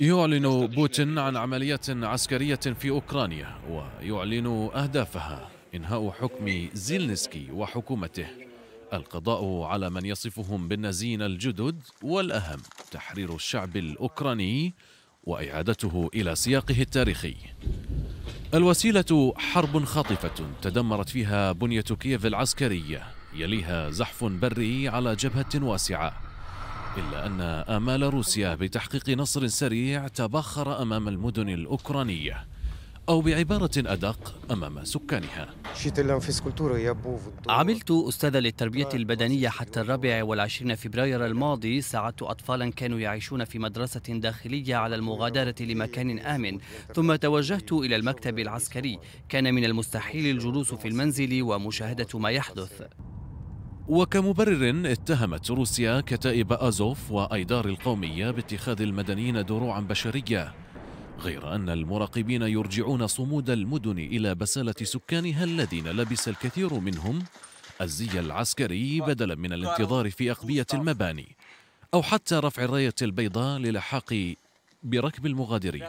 يعلن بوتين يعني. عن عمليات عسكرية في أوكرانيا ويعلن أهدافها إنهاء حكم زيلنسكي وحكومته القضاء على من يصفهم بالنازيين الجدد والأهم تحرير الشعب الأوكراني وإعادته إلى سياقه التاريخي الوسيلة حرب خاطفة تدمرت فيها بنية كييف العسكرية يليها زحف بري على جبهة واسعة إلا أن آمال روسيا بتحقيق نصر سريع تبخر أمام المدن الأوكرانية أو بعبارة أدق أمام سكانها عملت أستاذا للتربية البدنية حتى الرابع والعشرين فبراير الماضي ساعدت أطفالا كانوا يعيشون في مدرسة داخلية على المغادرة لمكان آمن ثم توجهت إلى المكتب العسكري كان من المستحيل الجلوس في المنزل ومشاهدة ما يحدث وكمبرر اتهمت روسيا كتائب أزوف وأيدار القومية باتخاذ المدنيين دروعا بشرية غير أن المراقبين يرجعون صمود المدن إلى بسالة سكانها الذين لبس الكثير منهم الزي العسكري بدلا من الانتظار في أقبية المباني أو حتى رفع الراية البيضاء للحاق بركب المغادرين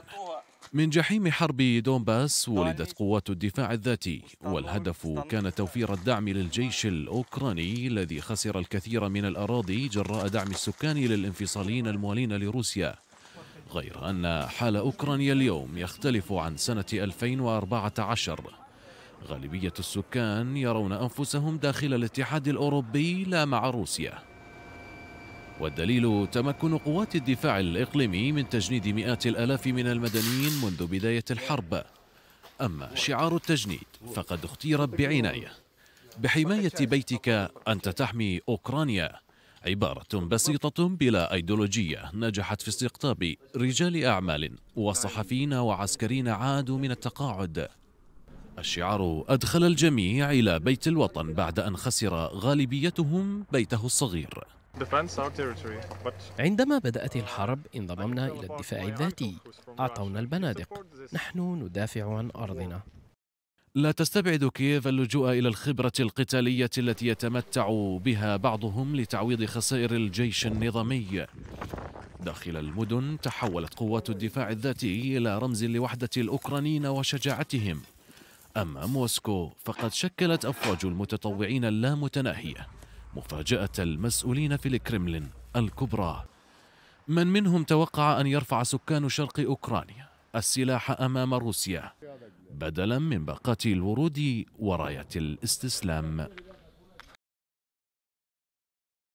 من جحيم حرب دونباس ولدت طيب. قوات الدفاع الذاتي والهدف كان توفير الدعم للجيش الأوكراني الذي خسر الكثير من الأراضي جراء دعم السكان للانفصاليين الموالين لروسيا غير أن حال أوكرانيا اليوم يختلف عن سنة 2014 غالبية السكان يرون أنفسهم داخل الاتحاد الأوروبي لا مع روسيا والدليل تمكن قوات الدفاع الإقليمي من تجنيد مئات الآلاف من المدنيين منذ بداية الحرب أما شعار التجنيد فقد اختير بعناية بحماية بيتك أنت تحمي أوكرانيا عبارة بسيطة بلا أيديولوجية نجحت في استقطاب رجال أعمال وصحفيين وعسكريين عادوا من التقاعد الشعار أدخل الجميع إلى بيت الوطن بعد أن خسر غالبيتهم بيته الصغير عندما بدأت الحرب انضممنا إلى الدفاع الذاتي أعطونا البنادق نحن ندافع عن أرضنا لا تستبعد كييف اللجوء إلى الخبرة القتالية التي يتمتع بها بعضهم لتعويض خسائر الجيش النظامي داخل المدن تحولت قوات الدفاع الذاتي إلى رمز لوحدة الأوكرانيين وشجاعتهم أما موسكو فقد شكلت أفواج المتطوعين اللامتناهية مفاجأة المسؤولين في الكرملين الكبرى من منهم توقع أن يرفع سكان شرق أوكرانيا السلاح أمام روسيا بدلا من باقات الورود وراية الاستسلام